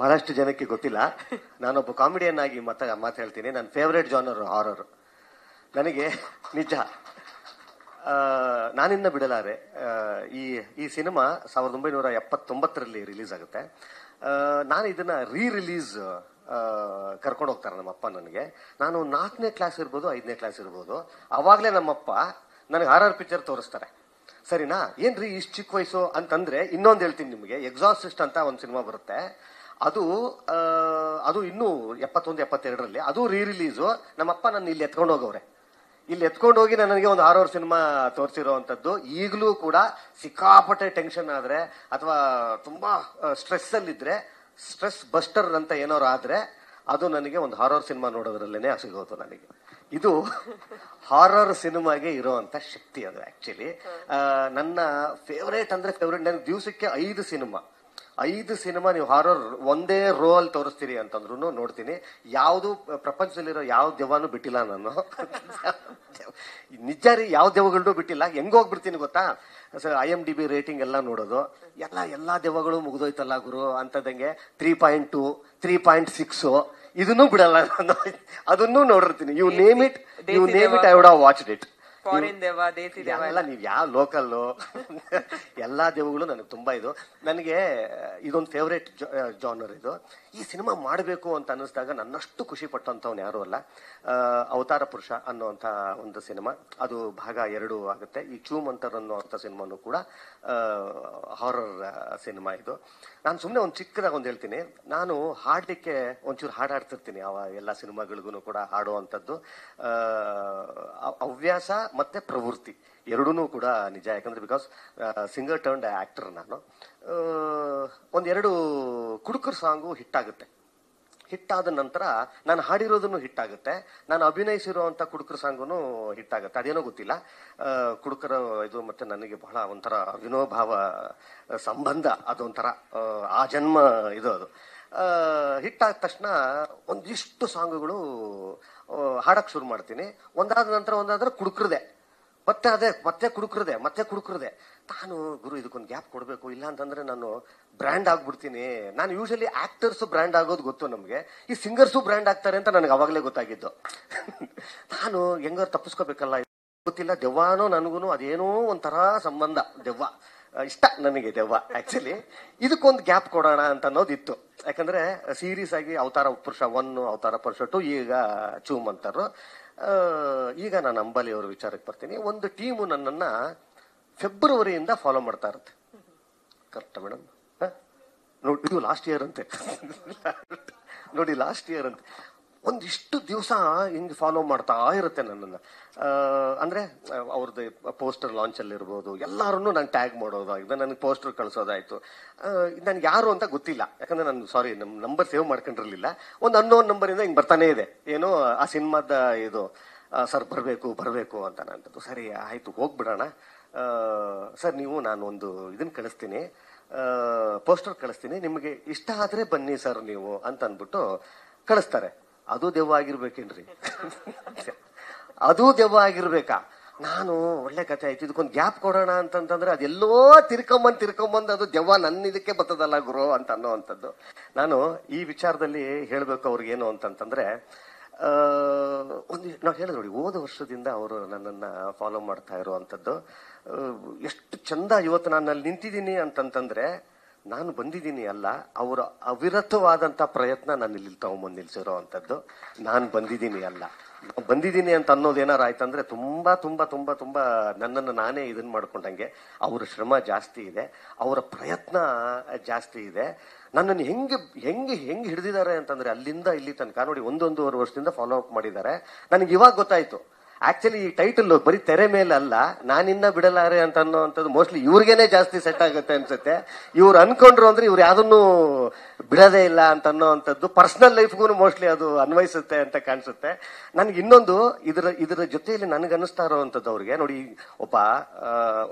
ಬಹಳಷ್ಟು ಜನಕ್ಕೆ ಗೊತ್ತಿಲ್ಲ ನಾನೊಬ್ಬ ಕಾಮಿಡಿಯನ್ ಆಗಿ ಮತ ಮಾತು ಹೇಳ್ತೀನಿ ನನ್ನ ಫೇವ್ರೇಟ್ ಜಾನರ್ ಹಾರರ್ ನನಗೆ ನಿಜ ನಾನಿನ್ನ ಬಿಡಲಾರೆ ಈ ಈ ಸಿನಿಮಾ ಸಾವಿರದ ಒಂಬೈನೂರ ಎಪ್ಪತ್ತೊಂಬತ್ತರಲ್ಲಿ ರಿಲೀಸ್ ಆಗುತ್ತೆ ನಾನು ಇದನ್ನ ರೀ ರಿಲೀಸ್ ಕರ್ಕೊಂಡು ಹೋಗ್ತಾರೆ ನಮ್ಮಪ್ಪ ನನಗೆ ನಾನು ನಾಲ್ಕನೇ ಕ್ಲಾಸ್ ಇರ್ಬೋದು ಐದನೇ ಕ್ಲಾಸ್ ಇರ್ಬೋದು ಅವಾಗಲೇ ನಮ್ಮಪ್ಪ ನನಗೆ ಆರ್ ಆರ್ ಪಿಕ್ಚರ್ ತೋರಿಸ್ತಾರೆ ಸರಿನಾ ಏನ್ರಿ ಇಷ್ಟು ಚಿಕ್ಕ ವಯಸ್ಸು ಅಂತಂದ್ರೆ ಇನ್ನೊಂದು ಹೇಳ್ತೀನಿ ನಿಮಗೆ ಎಕ್ಸಾಸ್ಟಿಸ್ಟ್ ಅಂತ ಒಂದು ಸಿನಿಮಾ ಬರುತ್ತೆ ಅದು ಅದು ಇನ್ನೂ ಎಪ್ಪತ್ತೊಂದು ಎಪ್ಪತ್ತೆರಡರಲ್ಲಿ ಅದು ರೀ ರಿಲೀಸು ನಮ್ಮಪ್ಪ ನನ್ನ ಇಲ್ಲಿ ಎತ್ಕೊಂಡು ಹೋಗವ್ರೆ ಇಲ್ಲಿ ಎತ್ಕೊಂಡು ಹೋಗಿ ನನಗೆ ಒಂದು ಹಾರರ್ ಸಿನಿಮಾ ತೋರಿಸಿರೋ ಈಗಲೂ ಕೂಡ ಸಿಕ್ಕಾಪಟ್ಟೆ ಟೆನ್ಷನ್ ಆದರೆ ಅಥವಾ ತುಂಬ ಸ್ಟ್ರೆಸ್ಸಲ್ಲಿದ್ದರೆ ಸ್ಟ್ರೆಸ್ ಬಸ್ಟರ್ ಅಂತ ಏನಾರು ಆದರೆ ಅದು ನನಗೆ ಒಂದು ಹಾರರ್ ಸಿನಿಮಾ ನೋಡೋದ್ರಲ್ಲೇ ಸಿಗೋದು ನನಗೆ ಇದು ಹಾರರ್ ಸಿನಿಮಾಗೆ ಇರೋವಂಥ ಶಕ್ತಿ ಅದು ಆ್ಯಕ್ಚುಲಿ ನನ್ನ ಫೇವ್ರೇಟ್ ಅಂದರೆ ಫೇವ್ರೇಟ್ ನನಗೆ ದಿವಸಕ್ಕೆ ಐದು ಸಿನಿಮಾ ಐದು ಸಿನಿಮಾ ನೀವು ಹಾರರ್ ಒಂದೇ ರೋ ಅಲ್ಲಿ ತೋರಿಸ್ತೀರಿ ಅಂತಂದ್ರು ನೋಡ್ತೀನಿ ಯಾವುದು ಪ್ರಪಂಚದಲ್ಲಿರೋ ಯಾವ ದೆವ್ವನೂ ಬಿಟ್ಟಿಲ್ಲ ನಾನು ನಿಜ ರೀ ಯಾವ ದೆವ್ವಗಳನ್ನೂ ಬಿಟ್ಟಿಲ್ಲ ಹೆಂಗ್ ಹೋಗ್ಬಿಡ್ತೀನಿ ಗೊತ್ತಾ sir I M D B rating ಎಲ್ಲ ನೋಡೋದು ಎಲ್ಲ ಎಲ್ಲ ದೆವ್ವಗಳು ಮುಗಿದೋಯ್ತಲ್ಲ ಗುರು ಅಂತದಂಗೆ three point two three point six ಇದನ್ನೂ ಬಿಡಲ್ಲ ಅದನ್ನು ಅದನ್ನೂ ನೋಡಿರ್ತೀನಿ you name it you name it I would watch it foreign ದೇವ ದೇಸಿ ದೇವ ಎಲ್ಲ ನೀವು ಯಾವ ಲೋಕಲ್ಲು ಎಲ್ಲಾ ದೇವಗಳು ನನಗೆ ತುಂಬಾ ಇದು ನನಗೆ ಇದೊಂದು ಫೇವ್ರೇಟ್ ಜಾನರ್ ಇದು ಈ ಸಿನಿಮಾ ಮಾಡಬೇಕು ಅಂತ ಅನ್ನಿಸ್ದಾಗ ನನ್ನಷ್ಟು ಖುಷಿ ಪಟ್ಟಂತವ್ನು ಯಾರು ಅಲ್ಲ ಅವತಾರ ಪುರುಷ ಅನ್ನುವಂತ ಒಂದು ಸಿನಿಮಾ ಅದು ಭಾಗ ಎರಡು ಆಗುತ್ತೆ ಈ ಚೂಮಂತರ್ ಅನ್ನುವಂಥ ಸಿನಿಮಾನು ಕೂಡ ಹಾರರ್ ಸಿನಿಮಾ ಇದು ನಾನು ಸುಮ್ಮನೆ ಒಂದು ಚಿಕ್ಕದಾಗ ಒಂದ್ ಹೇಳ್ತೀನಿ ನಾನು ಹಾಡಲಿಕ್ಕೆ ಒಂಚೂರು ಹಾಡು ಹಾಡ್ತಿರ್ತೀನಿ ಅವ ಎಲ್ಲಾ ಸಿನಿಮಾಗಳಿಗೂ ಕೂಡ ಹಾಡುವಂಥದ್ದು ಹವ್ಯಾಸ ಮತ್ತೆ ಪ್ರವೃತ್ತಿ ಎರಡೂ ಕೂಡ ನಿಜ ಯಾಕಂದ್ರೆ ಬಿಕಾಸ್ ಸಿಂಗರ್ ಟರ್ನ್ಡ್ ಆಕ್ಟರ್ ನಾನು ಒಂದೆರಡು ಕುಡುಕರ್ ಸಾಂಗು ಹಿಟ್ ಹಿಟ್ಟಾದ ನಂತರ ನಾನು ಹಾಡಿರೋದನ್ನು ಹಿಟ್ಟಾಗುತ್ತೆ ನಾನು ಅಭಿನಯಿಸಿರುವಂಥ ಕುಡುಕರ ಹಿಟ್ ಆಗುತ್ತೆ ಅದೇನೋ ಗೊತ್ತಿಲ್ಲ ಕುಡುಕರ ಇದು ಮತ್ತೆ ನನಗೆ ಬಹಳ ಒಂಥರ ವಿನೋಭಾವ ಸಂಬಂಧ ಅದೊಂಥರ ಆ ಜನ್ಮ ಇದು ಅದು ಹಿಟ್ ಆದ ತಕ್ಷಣ ಒಂದಿಷ್ಟು ಸಾಂಗ್ಗಳು ಹಾಡಕ್ಕೆ ಶುರು ಮಾಡ್ತೀನಿ ಒಂದಾದ ನಂತರ ಒಂದಾದ್ರೆ ಕುಡುಕ್ರದೆ ಮತ್ತೆ ಅದೇ ಮತ್ತೆ ಕುಡುಕ್ರದೆ ಮತ್ತೆ ಕುಡುಕ್ರದೆ ನಾನು ಗುರು ಇದಕ್ಕೊಂದು ಗ್ಯಾಪ್ ಕೊಡಬೇಕು ಇಲ್ಲ ಅಂತಂದ್ರೆ ನಾನು ಬ್ರ್ಯಾಂಡ್ ಆಗ್ಬಿಡ್ತೀನಿ ನಾನು ಯೂಶಲಿ ಆಕ್ಟರ್ಸ್ ಬ್ರ್ಯಾಂಡ್ ಆಗೋದು ಗೊತ್ತು ನಮಗೆ ಈ ಸಿಂಗರ್ಸು ಬ್ರ್ಯಾಂಡ್ ಆಗ್ತಾರೆ ಅಂತ ನನಗೆ ಅವಾಗಲೇ ಗೊತ್ತಾಗಿದ್ದು ನಾನು ಹೆಂಗಾರು ತಪ್ಪಿಸ್ಕೋಬೇಕಲ್ಲ ಗೊತ್ತಿಲ್ಲ ದೆವ್ವಾನೋ ನನಗೂ ಅದೇನೋ ಒಂಥರ ಸಂಬಂಧ ದೆವ್ವ ಇಷ್ಟ ನನಗೆ ದೆವ್ವ ಆ್ಯಕ್ಚುಲಿ ಇದಕ್ಕೊಂದು ಗ್ಯಾಪ್ ಕೊಡೋಣ ಅಂತ ಅನ್ನೋದಿತ್ತು ಯಾಕಂದ್ರೆ ಸೀರಿಯಸ್ ಆಗಿ ಅವತಾರ ಪುರುಷ ಒನ್ ಅವತಾರ ಪುರುಷ ಟು ಈಗ ಚೂಮ್ ಅಂತಾರು ಈಗ ನಾನು ಅಂಬಲಿ ಅವರು ವಿಚಾರಕ್ಕೆ ಬರ್ತೀನಿ ಒಂದು ಟೀಮು ನನ್ನನ್ನು ಫೆಬ್ರವರಿಯಿಂದ ಫಾಲೋ ಮಾಡ್ತಾ ಇರುತ್ತೆ ಕರೆಕ್ಟ್ ಮೇಡಮ್ ನೋಡಿ ಇದು ಲಾಸ್ಟ್ ಇಯರ್ ಅಂತೆ ನೋಡಿ ಲಾಸ್ಟ್ ಇಯರ್ ಅಂತೆ ಒಂದಿಷ್ಟು ದಿವಸ ಹಿಂಗೆ ಫಾಲೋ ಮಾಡ್ತಾ ಇರುತ್ತೆ ನನ್ನನ್ನು ಅಂದರೆ ಅವ್ರದ್ದು ಪೋಸ್ಟರ್ ಲಾಂಚಲ್ಲಿರ್ಬೋದು ಎಲ್ಲರನ್ನೂ ನಾನು ಟ್ಯಾಗ್ ಮಾಡೋದಾಗಿದೆ ನನಗೆ ಪೋಸ್ಟರ್ ಕಳಿಸೋದಾಯಿತು ನನಗೆ ಯಾರು ಅಂತ ಗೊತ್ತಿಲ್ಲ ಯಾಕಂದರೆ ನಾನು ಸಾರಿ ನಮ್ಮ ನಂಬರ್ ಸೇವ್ ಮಾಡ್ಕೊಂಡಿರಲಿಲ್ಲ ಒಂದು ಅನ್ನೋನ್ ನಂಬರಿಂದ ಹಿಂಗೆ ಬರ್ತಾನೆ ಇದೆ ಏನೋ ಆ ಸಿನಿಮಾದ ಇದು ಸರ್ ಬರಬೇಕು ಬರಬೇಕು ಅಂತ ನಾನು ಸರಿ ಆಯಿತು ಹೋಗ್ಬಿಡೋಣ ಸರ್ ನೀವು ನಾನು ಒಂದು ಇದನ್ನು ಕಳಿಸ್ತೀನಿ ಪೋಸ್ಟರ್ ಕಳಿಸ್ತೀನಿ ನಿಮಗೆ ಇಷ್ಟ ಆದರೆ ಬನ್ನಿ ಸರ್ ನೀವು ಅಂತ ಅಂದ್ಬಿಟ್ಟು ಕಳಿಸ್ತಾರೆ ಅದು ದೆವ್ವ ಆಗಿರ್ಬೇಕೇನ್ರಿ ಅದು ದೆವ್ವ ಆಗಿರ್ಬೇಕಾ ನಾನು ಒಳ್ಳೆ ಕಥೆ ಆಯ್ತು ಇದಕ್ಕೊಂದು ಗ್ಯಾಪ್ ಕೊಡೋಣ ಅಂತಂತಂದ್ರೆ ಅದೆಲ್ಲೋ ತಿರ್ಕೊಂಬಂದ್ ತಿರ್ಕೊಂಬಂದು ಅದು ದೆವ್ವ ನನ್ನ ಇದಕ್ಕೆ ಬರ್ತದಲ್ಲ ಗುರು ಅಂತ ಅನ್ನೋವಂಥದ್ದು ನಾನು ಈ ವಿಚಾರದಲ್ಲಿ ಹೇಳಬೇಕು ಅವ್ರಿಗೇನು ಅಂತಂತಂದ್ರೆ ಒಂದು ನಾವು ಹೇಳಿದ್ರು ನೋಡಿ ಹೋದ ವರ್ಷದಿಂದ ಅವರು ನನ್ನನ್ನು ಫಾಲೋ ಮಾಡ್ತಾ ಇರುವಂಥದ್ದು ಎಷ್ಟು ಚಂದ ಇವತ್ತು ನಾನು ಅಲ್ಲಿ ನಿಂತಿದ್ದೀನಿ ಅಂತಂತಂದ್ರೆ ನಾನು ಬಂದಿದ್ದೀನಿ ಅಲ್ಲ ಅವರ ಅವಿರತವಾದಂಥ ಪ್ರಯತ್ನ ನಾನು ಇಲ್ಲಿ ತಗೊಂಬಂದು ನಿಲ್ಸಿರೋ ಅಂಥದ್ದು ನಾನು ಬಂದಿದ್ದೀನಿ ಅಲ್ಲ ಬಂದಿದ್ದೀನಿ ಅಂತ ಅನ್ನೋದು ಅನ್ನೋದೇನಾರು ಆಯ್ತಂದ್ರೆ ತುಂಬ ತುಂಬ ತುಂಬ ತುಂಬ ನನ್ನನ್ನು ನಾನೇ ಇದನ್ನು ಮಾಡ್ಕೊಂಡಂಗೆ ಅವರ ಶ್ರಮ ಜಾಸ್ತಿ ಇದೆ ಅವರ ಪ್ರಯತ್ನ ಜಾಸ್ತಿ ಇದೆ ನನ್ನನ್ನು ಹೆಂಗೆ ಹೆಂಗೆ ಹೆಂಗೆ ಹಿಡಿದಿದ್ದಾರೆ ಅಂತಂದರೆ ಅಲ್ಲಿಂದ ಇಲ್ಲಿ ತನಕ ನೋಡಿ ಒಂದೊಂದೂವರೆ ವರ್ಷದಿಂದ ಫಾಲೋ ಅಪ್ ಮಾಡಿದ್ದಾರೆ ನನಗೆ ಇವಾಗ ಗೊತ್ತಾಯಿತು ಆಕ್ಚುಲಿ ಈ ಟೈಟಲ್ ಬರೀ ತೆರೆ ಮೇಲೆ ಅಲ್ಲ ನಾನಿನ್ನ ಬಿಡಲಾರೆ ಅಂತ ಅನ್ನೋವಂಥದ್ದು ಮೋಸ್ಟ್ಲಿ ಇವ್ರಿಗೇನೆ ಜಾಸ್ತಿ ಸೆಟ್ ಆಗುತ್ತೆ ಅನ್ಸುತ್ತೆ ಇವ್ರು ಅನ್ಕೊಂಡ್ರು ಅಂದ್ರೆ ಇವ್ರು ಯಾವ್ದನ್ನು ಬಿಡೋದೇ ಇಲ್ಲ ಅಂತ ಅನ್ನೋವಂಥದ್ದು ಪರ್ಸನಲ್ ಲೈಫ್ಗೂ ಮೋಸ್ಟ್ಲಿ ಅದು ಅನ್ವಯಿಸುತ್ತೆ ಅಂತ ಕಾಣಿಸುತ್ತೆ ನನಗೆ ಇನ್ನೊಂದು ಇದರ ಇದರ ಜೊತೆಯಲ್ಲಿ ನನಗನ್ನಿಸ್ತಾ ಇರೋವಂಥದ್ದು ಅವ್ರಿಗೆ ನೋಡಿ ಒಬ್ಬ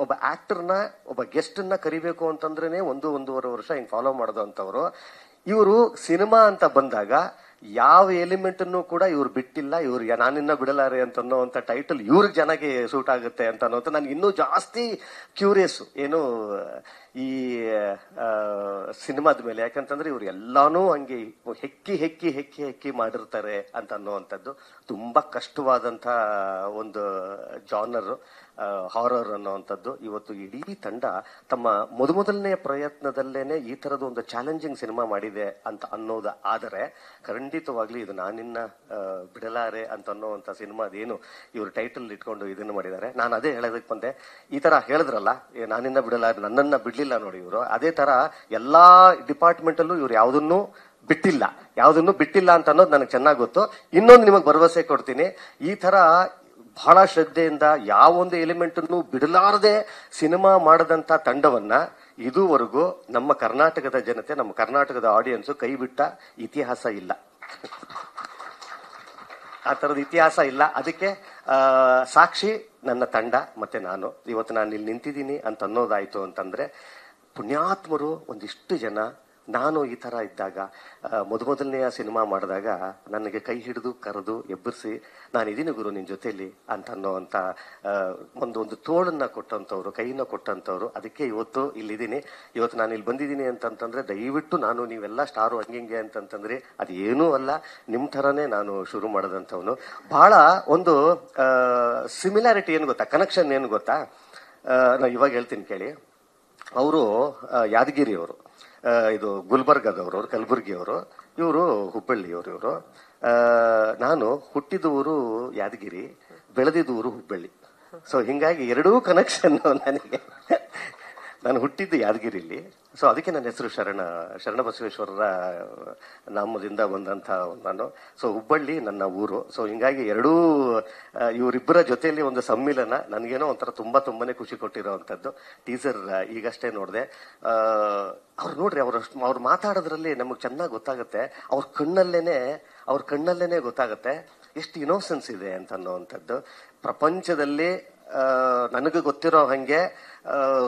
ಒಬ್ಬ ಆಕ್ಟರ್ನ ಒಬ್ಬ ಗೆಸ್ಟನ್ನ ಕರಿಬೇಕು ಅಂತಂದ್ರೇ ಒಂದು ಒಂದೂವರೆ ವರ್ಷ ಹಿಂಗೆ ಫಾಲೋ ಮಾಡೋದು ಇವರು ಸಿನಿಮಾ ಅಂತ ಬಂದಾಗ ಯಾವ ಎಲಿಮೆಂಟ್ ಅನ್ನು ಕೂಡ ಇವ್ರು ಬಿಟ್ಟಿಲ್ಲ ಇವ್ರು ನಾನಿನ್ನ ಬಿಡಲಾರೆ ಅಂತ ಅನ್ನೋಂತ ಟೈಟಲ್ ಇವ್ರಿಗೆ ಜನಕ್ಕೆ ಸೂಟ್ ಆಗುತ್ತೆ ಅಂತ ಅನ್ನೋ ನನ್ಗೆ ಇನ್ನೂ ಜಾಸ್ತಿ ಕ್ಯೂರಿಯಸ್ ಏನು ಈ ಸಿನಿಮಾದ ಮೇಲೆ ಯಾಕಂತಂದ್ರೆ ಇವ್ರು ಎಲ್ಲಾನು ಹಂಗೆ ಹೆಕ್ಕಿ ಹೆಕ್ಕಿ ಹೆಕ್ಕಿ ಹೆಕ್ಕಿ ಮಾಡಿರ್ತಾರೆ ಅಂತ ಅನ್ನುವಂಥದ್ದು ತುಂಬಾ ಕಷ್ಟವಾದಂತ ಒಂದು ಜಾನರ್ ಹಾರರ್ ಅನ್ನುವಂಥದ್ದು ಇವತ್ತು ಇಡೀ ತಂಡ ತಮ್ಮ ಮೊದಮೊದಲನೆಯ ಪ್ರಯತ್ನದಲ್ಲೇನೆ ಈ ಥರದ ಒಂದು ಚಾಲೆಂಜಿಂಗ್ ಸಿನಿಮಾ ಮಾಡಿದೆ ಅಂತ ಅನ್ನೋದು ಆದರೆ ಖಂಡಿತವಾಗ್ಲಿ ಇದು ನಾನಿನ್ನ ಬಿಡಲಾರೆ ಅಂತ ಅನ್ನೋವಂಥ ಸಿನಿಮಾ ಅದೇನು ಇವರು ಟೈಟಲ್ ಇಟ್ಕೊಂಡು ಇದನ್ನು ಮಾಡಿದ್ದಾರೆ ನಾನು ಅದೇ ಹೇಳೋದಕ್ಕೆ ಬಂದೆ ಈ ಥರ ಹೇಳಿದ್ರಲ್ಲ ನಾನಿನ್ನ ಬಿಡಲಾರೆ ನನ್ನನ್ನ ಬಿಡಲಿಲ್ಲ ನೋಡಿ ಇವರು ಅದೇ ಥರ ಎಲ್ಲ ಡಿಪಾರ್ಟ್ಮೆಂಟಲ್ಲೂ ಇವರು ಯಾವುದನ್ನೂ ಬಿಟ್ಟಿಲ್ಲ ಯಾವುದನ್ನು ಬಿಟ್ಟಿಲ್ಲ ಅಂತ ಅನ್ನೋದು ನನಗೆ ಚೆನ್ನಾಗಿ ಗೊತ್ತು ಇನ್ನೊಂದು ನಿಮಗೆ ಭರವಸೆ ಕೊಡ್ತೀನಿ ಈ ತರ ಬಹಳ ಶ್ರದ್ಧೆಯಿಂದ ಯಾವೊಂದು ಎಲಿಮೆಂಟನ್ನು ಬಿಡಲಾರದೆ ಸಿನಿಮಾ ಮಾಡದಂತ ತಂಡವನ್ನ ಇದುವರೆಗೂ ನಮ್ಮ ಕರ್ನಾಟಕದ ಜನತೆ ನಮ್ಮ ಕರ್ನಾಟಕದ ಆಡಿಯನ್ಸ್ ಕೈ ಬಿಟ್ಟ ಇತಿಹಾಸ ಇಲ್ಲ ಆ ಥರದ ಇತಿಹಾಸ ಇಲ್ಲ ಅದಕ್ಕೆ ಸಾಕ್ಷಿ ನನ್ನ ತಂಡ ಮತ್ತೆ ನಾನು ಇವತ್ತು ನಾನು ಇಲ್ಲಿ ನಿಂತಿದ್ದೀನಿ ಅಂತ ಅನ್ನೋದಾಯ್ತು ಅಂತಂದ್ರೆ ಪುಣ್ಯಾತ್ಮರು ಒಂದಿಷ್ಟು ಜನ ನಾನು ಈ ಥರ ಇದ್ದಾಗ ಮೊದಮೊದಲನೆಯ ಸಿನಿಮಾ ಮಾಡಿದಾಗ ನನಗೆ ಕೈ ಹಿಡಿದು ಕರೆದು ಎಬ್ಬರಿಸಿ ನಾನು ಇದೀನಿ ಗುರು ನಿನ್ನ ಜೊತೆಯಲ್ಲಿ ಅಂತ ಅನ್ನೋವಂಥ ಒಂದು ಒಂದು ತೋಳನ್ನು ಕೊಟ್ಟಂಥವ್ರು ಕೈಯನ್ನು ಕೊಟ್ಟಂಥವ್ರು ಅದಕ್ಕೆ ಇವತ್ತು ಇಲ್ಲಿದ್ದೀನಿ ಇವತ್ತು ನಾನು ಇಲ್ಲಿ ಬಂದಿದ್ದೀನಿ ಅಂತಂತಂದರೆ ದಯವಿಟ್ಟು ನಾನು ನೀವೆಲ್ಲ ಸ್ಟಾರು ಹಂಗೆ ಹಿಂಗೆ ಅಂತಂತಂದ್ರೆ ಅದು ಏನೂ ಅಲ್ಲ ನಿಮ್ಮ ಥರನೇ ನಾನು ಶುರು ಮಾಡಿದಂಥವನು ಭಾಳ ಒಂದು ಸಿಮಿಲಾರಿಟಿ ಏನು ಗೊತ್ತಾ ಕನೆಕ್ಷನ್ ಏನು ಗೊತ್ತಾ ನಾ ಇವಾಗ ಹೇಳ್ತೀನಿ ಕೇಳಿ ಅವರು ಯಾದಗಿರಿಯವರು ಇದು ಗುಲ್ಬರ್ಗದವರು ಅವರು ಕಲಬುರ್ಗಿಯವರು ಇವರು ಹುಬ್ಬಳ್ಳಿಯವರು ಇವರು ನಾನು ಹುಟ್ಟಿದ ಊರು ಯಾದಗಿರಿ ಬೆಳೆದಿದ್ದ ಊರು ಹುಬ್ಬಳ್ಳಿ ಸೊ ಹಿಂಗಾಗಿ ಎರಡೂ ಕನೆಕ್ಷನ್ ನನಗೆ ನಾನು ಹುಟ್ಟಿದ್ದು ಯಾದಗಿರಿಲಿ ಸೊ ಅದಕ್ಕೆ ನನ್ನ ಹೆಸರು ಶರಣ ಶರಣ ಬಸವೇಶ್ವರರ ನಾಮದಿಂದ ಬಂದಂಥ ನಾನು ಸೊ ಹುಬ್ಬಳ್ಳಿ ನನ್ನ ಊರು ಸೊ ಹಿಂಗಾಗಿ ಎರಡೂ ಇವರಿಬ್ಬರ ಜೊತೆಯಲ್ಲಿ ಒಂದು ಸಮ್ಮಿಲನ ನನಗೇನೋ ಒಂಥರ ತುಂಬ ತುಂಬನೇ ಖುಷಿ ಕೊಟ್ಟಿರೋವಂಥದ್ದು ಟೀಸರ್ ಈಗಷ್ಟೇ ನೋಡಿದೆ ಅವ್ರು ನೋಡ್ರಿ ಅವ್ರು ಅವ್ರು ಮಾತಾಡೋದ್ರಲ್ಲಿ ನಮಗೆ ಚೆನ್ನಾಗಿ ಗೊತ್ತಾಗುತ್ತೆ ಅವ್ರ ಕಣ್ಣಲ್ಲೇನೆ ಅವ್ರ ಕಣ್ಣಲ್ಲೇನೆ ಗೊತ್ತಾಗುತ್ತೆ ಎಷ್ಟು ಇನೋಸೆನ್ಸ್ ಇದೆ ಅಂತ ಅನ್ನೋವಂಥದ್ದು ಪ್ರಪಂಚದಲ್ಲಿ ನನಗೆ ಗೊತ್ತಿರೋ ಹಾಗೆ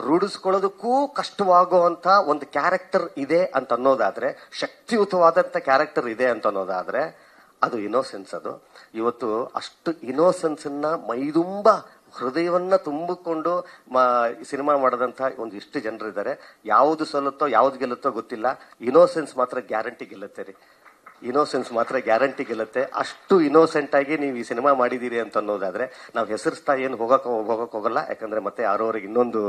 ರೂಢಿಸ್ಕೊಳ್ಳೋದಕ್ಕೂ ಕಷ್ಟವಾಗುವಂತ ಒಂದು ಕ್ಯಾರೆಕ್ಟರ್ ಇದೆ ಅಂತ ಅನ್ನೋದಾದ್ರೆ ಶಕ್ತಿಯುತವಾದಂತ ಕ್ಯಾರೆಕ್ಟರ್ ಇದೆ ಅಂತ ಅನ್ನೋದಾದ್ರೆ ಅದು ಇನೋಸೆನ್ಸ್ ಅದು ಇವತ್ತು ಅಷ್ಟು ಅನ್ನ ಮೈದುಂಬ ಹೃದಯವನ್ನ ತುಂಬಿಕೊಂಡು ಸಿನಿಮಾ ಮಾಡದಂತ ಒಂದು ಇಷ್ಟು ಜನರಿದ್ದಾರೆ ಯಾವುದು ಸಲತ್ತೋ ಯಾವ್ದು ಗೆಲ್ಲುತ್ತೋ ಗೊತ್ತಿಲ್ಲ ಇನೋಸೆನ್ಸ್ ಮಾತ್ರ ಗ್ಯಾರಂಟಿ ಗೆಲ್ಲುತ್ತೆ ರೀ ಇನೋಸೆನ್ಸ್ ಮಾತ್ರ ಗ್ಯಾರಂಟಿ ಗೆಲ್ಲುತ್ತೆ ಅಷ್ಟು ಇನೋಸೆಂಟ್ ಆಗಿ ನೀವು ಈ ಸಿನಿಮಾ ಮಾಡಿದೀರಿ ಅಂತ ಅನ್ನೋದಾದ್ರೆ ನಾವು ಹೆಸರಿಸ್ತಾ ಏನು ಹೋಗಕ್ಕೆ ಹೋಗಲ್ಲ ಯಾಕಂದ್ರೆ ಮತ್ತೆ ಯಾರೋರಿಗೆ ಇನ್ನೊಂದು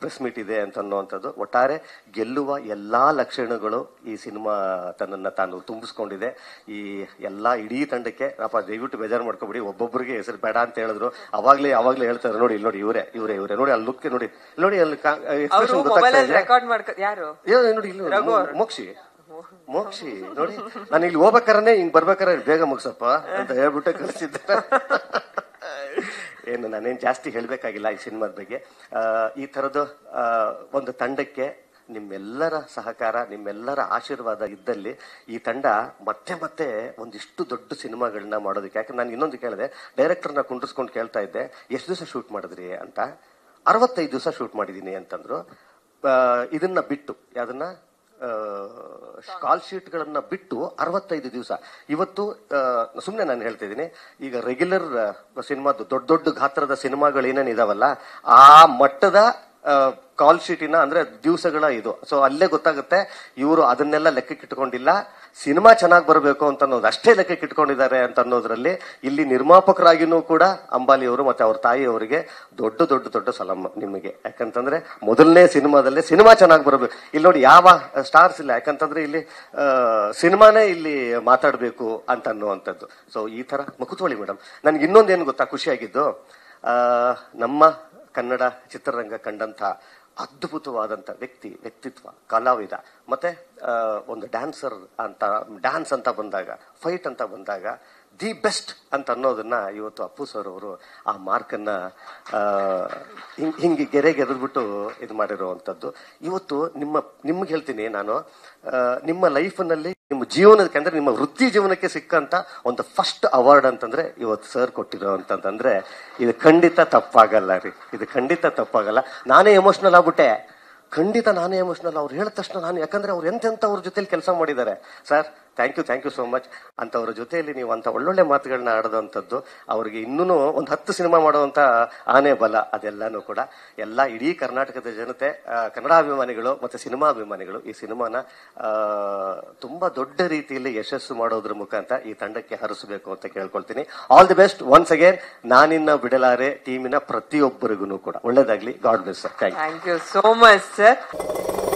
ಪ್ರೆಸ್ ಮೀಟ್ ಇದೆ ಅಂತ ಅನ್ನೋವಂಥದ್ದು ಒಟ್ಟಾರೆ ಗೆಲ್ಲುವ ಎಲ್ಲಾ ಲಕ್ಷಣಗಳು ಈ ಸಿನಿಮಾ ತನ್ನನ್ನು ತಾನು ತುಂಬಿಸ್ಕೊಂಡಿದೆ ಈ ಎಲ್ಲ ಇಡೀ ತಂಡಕ್ಕೆ ಅಪ್ಪ ದಯವಿಟ್ಟು ಬೇಜಾರು ಮಾಡ್ಕೊಬಿಡಿ ಒಬ್ಬೊಬ್ಬರಿಗೆ ಹೆಸರು ಬೇಡ ಅಂತ ಹೇಳಿದ್ರು ಅವಾಗಲೇ ಯಾವಾಗಲೇ ಹೇಳ್ತಾರೆ ನೋಡಿ ಇಲ್ಲಿ ನೋಡಿ ಇವರೇ ಇವರೇ ಇವರೇ ನೋಡಿ ಅಲ್ಲಿ ಲುಕ್ ನೋಡಿ ನೋಡಿ ಅಲ್ಲಿ ಮೋಕ್ಷಿ ಮೋಕ್ಷಿ ನೋಡಿ ನಾನು ಇಲ್ಲಿ ಹೋಗ್ಬೇಕಾರನೆ ಹಿಂಗ್ ಬರ್ಬೇಕಾರೆ ಬೇಗ ಮುಗಿಸಪ್ಪ ಅಂತ ಹೇಳ್ಬಿಟ್ಟು ಕಳಿಸಿದ್ದ ಏನು ನಾನೇನು ಜಾಸ್ತಿ ಹೇಳಬೇಕಾಗಿಲ್ಲ ಈ ಸಿನಿಮಾದ ಬಗ್ಗೆ ಈ ತರದ ಒಂದು ತಂಡಕ್ಕೆ ನಿಮ್ಮೆಲ್ಲರ ಸಹಕಾರ ನಿಮ್ಮೆಲ್ಲರ ಆಶೀರ್ವಾದ ಇದ್ದಲ್ಲಿ ಈ ತಂಡ ಮತ್ತೆ ಮತ್ತೆ ಒಂದಿಷ್ಟು ದೊಡ್ಡ ಸಿನಿಮಾಗಳನ್ನ ಮಾಡೋದಕ್ಕೆ ಯಾಕೆ ನಾನು ಇನ್ನೊಂದು ಕೇಳಿದೆ ಡೈರೆಕ್ಟರ್ನ ಕುಂಡ್ರಿಸ್ಕೊಂಡು ಕೇಳ್ತಾ ಇದ್ದೆ ಎಷ್ಟು ದಿವಸ ಶೂಟ್ ಮಾಡಿದ್ರಿ ಅಂತ ಅರವತ್ತೈದು ದಿವಸ ಶೂಟ್ ಮಾಡಿದ್ದೀನಿ ಅಂತಂದ್ರು ಇದನ್ನ ಬಿಟ್ಟು ಯಾವ್ದನ್ನ ಕಾಲ್ ಶೀಟ್ಗಳನ್ನು ಬಿಟ್ಟು ಅರವತ್ತೈದು ದಿವಸ ಇವತ್ತು ಸುಮ್ಮನೆ ನಾನು ಹೇಳ್ತಾ ಇದ್ದೀನಿ ಈಗ ರೆಗ್ಯುಲರ್ ಸಿನಿಮಾದ ದೊಡ್ಡ ದೊಡ್ಡ ಗಾತ್ರದ ಏನೇನು ಇದಾವಲ್ಲ ಆ ಮಟ್ಟದ ಕಾಲ್ ಶೀಟಿನ ಅಂದ್ರೆ ದಿವಸಗಳ ಇದು ಸೊ ಅಲ್ಲೇ ಗೊತ್ತಾಗುತ್ತೆ ಇವರು ಅದನ್ನೆಲ್ಲ ಲೆಕ್ಕಕ್ಕಿಟ್ಕೊಂಡಿಲ್ಲ ಸಿನಿಮಾ ಚೆನ್ನಾಗಿ ಬರಬೇಕು ಅಂತ ಅನ್ನೋದು ಅಷ್ಟೇ ಲೆಕ್ಕಕ್ಕೆ ಇಟ್ಕೊಂಡಿದ್ದಾರೆ ಅಂತ ಅನ್ನೋದ್ರಲ್ಲಿ ಇಲ್ಲಿ ನಿರ್ಮಾಪಕರಾಗಿನೂ ಕೂಡ ಅಂಬಾಲಿಯವರು ಮತ್ತೆ ಅವ್ರ ತಾಯಿಯವರಿಗೆ ದೊಡ್ಡ ದೊಡ್ಡ ದೊಡ್ಡ ಸಲಮ ನಿಮಗೆ ಯಾಕಂತಂದ್ರೆ ಮೊದಲನೇ ಸಿನಿಮಾದಲ್ಲೇ ಸಿನಿಮಾ ಚೆನ್ನಾಗಿ ಬರಬೇಕು ಇಲ್ಲಿ ನೋಡಿ ಯಾವ ಸ್ಟಾರ್ಸ್ ಇಲ್ಲ ಯಾಕಂತಂದ್ರೆ ಇಲ್ಲಿ ಸಿನಿಮಾನೇ ಇಲ್ಲಿ ಮಾತಾಡಬೇಕು ಅಂತ ಅನ್ನುವಂಥದ್ದು ಸೊ ಈ ತರ ಮಕುತ್ವಳಿ ಮೇಡಮ್ ನನ್ಗೆ ಇನ್ನೊಂದೇನು ಗೊತ್ತಾ ಖುಷಿಯಾಗಿದ್ದು ನಮ್ಮ ಕನ್ನಡ ಚಿತ್ರರಂಗ ಕಂಡಂತ ಅದ್ಭುತವಾದಂಥ ವ್ಯಕ್ತಿ ವ್ಯಕ್ತಿತ್ವ ಕಲಾವಿದ ಮತ್ತೆ ಒಂದು ಡ್ಯಾನ್ಸರ್ ಅಂತ ಡ್ಯಾನ್ಸ್ ಅಂತ ಬಂದಾಗ ಫೈಟ್ ಅಂತ ಬಂದಾಗ ದಿ ಬೆಸ್ಟ್ ಅಂತ ಅನ್ನೋದನ್ನ ಇವತ್ತು ಅಪ್ಪು ಸರ್ ಅವರು ಆ ಮಾರ್ಕನ್ನು ಹಿಂಗೆ ಹಿಂಗೆ ಗೆರೆಗೆ ಇದು ಮಾಡಿರುವಂಥದ್ದು ಇವತ್ತು ನಿಮ್ಮ ನಿಮ್ಗೆ ಹೇಳ್ತೀನಿ ನಾನು ನಿಮ್ಮ ಲೈಫ್ನಲ್ಲಿ ನಿಮ್ಮ ಜೀವನಕ್ಕೆ ಅಂದರೆ ನಿಮ್ಮ ವೃತ್ತಿ ಜೀವನಕ್ಕೆ ಸಿಕ್ಕಂತ ಒಂದು ಫಸ್ಟ್ ಅವಾರ್ಡ್ ಅಂತಂದ್ರೆ ಇವತ್ತು ಸರ್ ಕೊಟ್ಟಿರೋ ಅಂತಂದ್ರೆ ಇದು ಖಂಡಿತ ತಪ್ಪಾಗಲ್ಲ ರೀ ಇದು ಖಂಡಿತ ತಪ್ಪಾಗಲ್ಲ ನಾನೇ ಎಮೋಷ್ನಲ್ ಆಗ್ಬಿಟ್ಟೆ ಖಂಡಿತ ನಾನೇ ಎಮೋಷ್ನಲ್ ಅವ್ರು ಹೇಳಿದ ತಕ್ಷಣ ನಾನು ಯಾಕಂದ್ರೆ ಅವ್ರು ಎಂತೆಂತ ಅವ್ರ ಜೊತೆಲಿ ಕೆಲಸ ಮಾಡಿದ್ದಾರೆ sir thank you thank you so much ಅಂತವ್ರ ಜೊತೆಯಲ್ಲಿ ನೀವು ಅಂತ ಒಳ್ಳೊಳ್ಳೆ ಮಾತುಗಳನ್ನ ಆಡದಂಥದ್ದು ಅವರಿಗೆ ಇನ್ನೂ ಒಂದು ಹತ್ತು ಸಿನಿಮಾ ಮಾಡುವಂಥ ಆನೆ ಬಲ ಅದೆಲ್ಲನೂ ಕೂಡ ಎಲ್ಲ ಇಡೀ ಕರ್ನಾಟಕದ ಜನತೆ ಕನ್ನಡಾಭಿಮಾನಿಗಳು ಮತ್ತು ಅಭಿಮಾನಿಗಳು ಈ ಸಿನಿಮಾನ ತುಂಬ ದೊಡ್ಡ ರೀತಿಯಲ್ಲಿ ಯಶಸ್ಸು ಮಾಡೋದ್ರ ಮುಖಾಂತರ ಈ ತಂಡಕ್ಕೆ ಹರಿಸಬೇಕು ಅಂತ ಕೇಳ್ಕೊಳ್ತೀನಿ all the best once again ನಾನಿನ್ನ ಬಿಡಲಾರೆ ಟೀಮಿನ ಪ್ರತಿಯೊಬ್ಬರಿಗೂ ಕೂಡ ಒಳ್ಳೇದಾಗ್ಲಿ god bless sir thank you so much sir